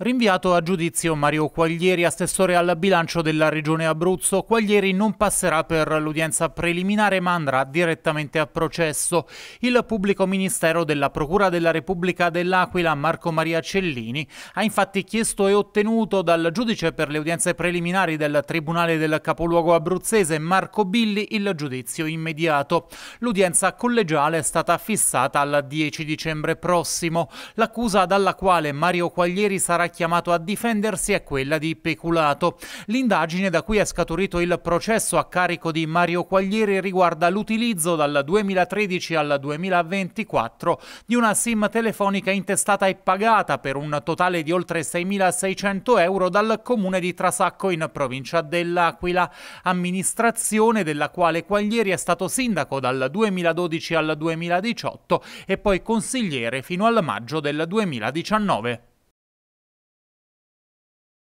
Rinviato a giudizio Mario Quaglieri, assessore al bilancio della Regione Abruzzo, Quaglieri non passerà per l'udienza preliminare ma andrà direttamente a processo. Il pubblico ministero della Procura della Repubblica dell'Aquila, Marco Maria Cellini, ha infatti chiesto e ottenuto dal giudice per le udienze preliminari del Tribunale del Capoluogo Abruzzese, Marco Billi, il giudizio immediato. L'udienza collegiale è stata fissata al 10 dicembre prossimo. L'accusa dalla quale Mario Quaglieri sarà chiamato a difendersi è quella di peculato. L'indagine da cui è scaturito il processo a carico di Mario Quaglieri riguarda l'utilizzo dal 2013 al 2024 di una SIM telefonica intestata e pagata per un totale di oltre 6.600 euro dal comune di Trasacco in provincia dell'Aquila, amministrazione della quale Quaglieri è stato sindaco dal 2012 al 2018 e poi consigliere fino al maggio del 2019.